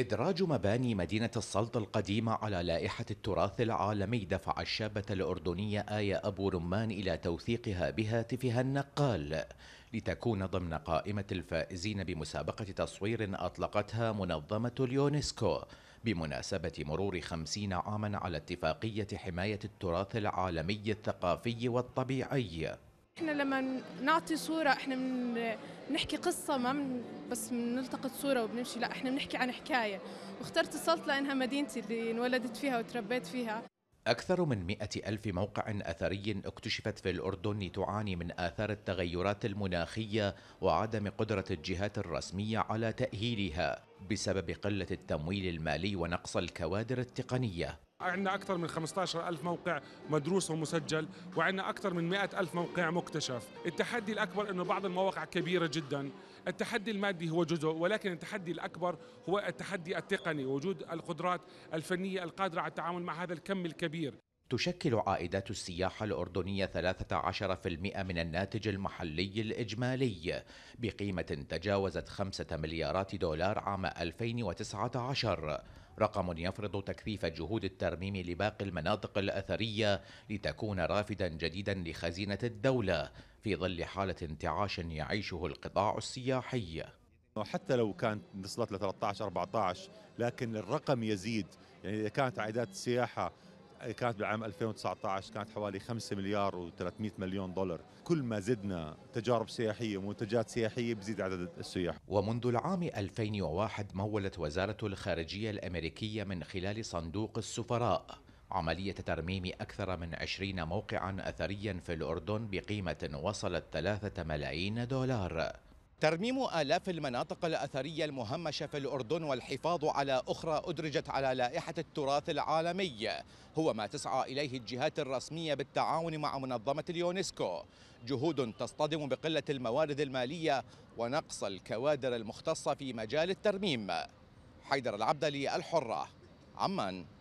إدراج مباني مدينة السلطة القديمة على لائحة التراث العالمي دفع الشابة الأردنية آية أبو رمان إلى توثيقها بهاتفها النقال لتكون ضمن قائمة الفائزين بمسابقة تصوير أطلقتها منظمة اليونسكو بمناسبة مرور خمسين عاما على اتفاقية حماية التراث العالمي الثقافي والطبيعي احنا لما نعطي صوره احنا من قصه ما من بس بنلتقط صوره وبنمشي لا احنا بنحكي عن حكايه واخترت السلط لانها مدينتي اللي انولدت فيها وتربيت فيها أكثر من مئة ألف موقع أثري اكتشفت في الأردن تعاني من آثار التغيرات المناخية وعدم قدرة الجهات الرسمية على تأهيلها بسبب قلة التمويل المالي ونقص الكوادر التقنية عندنا أكثر من 15 ألف موقع مدروس ومسجل وعندنا أكثر من 100 ألف موقع مكتشف التحدي الأكبر أنه بعض المواقع كبيرة جدا التحدي المادي هو جزء ولكن التحدي الأكبر هو التحدي التقني وجود القدرات الفنية القادرة على التعامل مع هذا الكم الكبير تشكل عائدات السياحة الأردنية 13% من الناتج المحلي الإجمالي بقيمة تجاوزت 5 مليارات دولار عام 2019 رقم يفرض تكثيف جهود الترميم لباقي المناطق الأثرية لتكون رافدا جديدا لخزينة الدولة في ظل حالة انتعاش يعيشه القطاع السياحي حتى لو كانت وصلت ل 13 14 لكن الرقم يزيد يعني اذا كانت عائدات السياحه كانت بعام 2019 كانت حوالي 5 مليار و300 مليون دولار كل ما زدنا تجارب سياحية ومنتجات سياحية بزيد عدد السياح ومنذ العام 2001 مولت وزارة الخارجية الأمريكية من خلال صندوق السفراء عملية ترميم أكثر من 20 موقعا أثريا في الأردن بقيمة وصلت 3 ملايين دولار ترميم آلاف المناطق الأثرية المهمشة في الأردن والحفاظ على أخرى أدرجت على لائحة التراث العالمي هو ما تسعى إليه الجهات الرسمية بالتعاون مع منظمة اليونسكو جهود تصطدم بقلة الموارد المالية ونقص الكوادر المختصة في مجال الترميم حيدر العبدلي الحرة عمان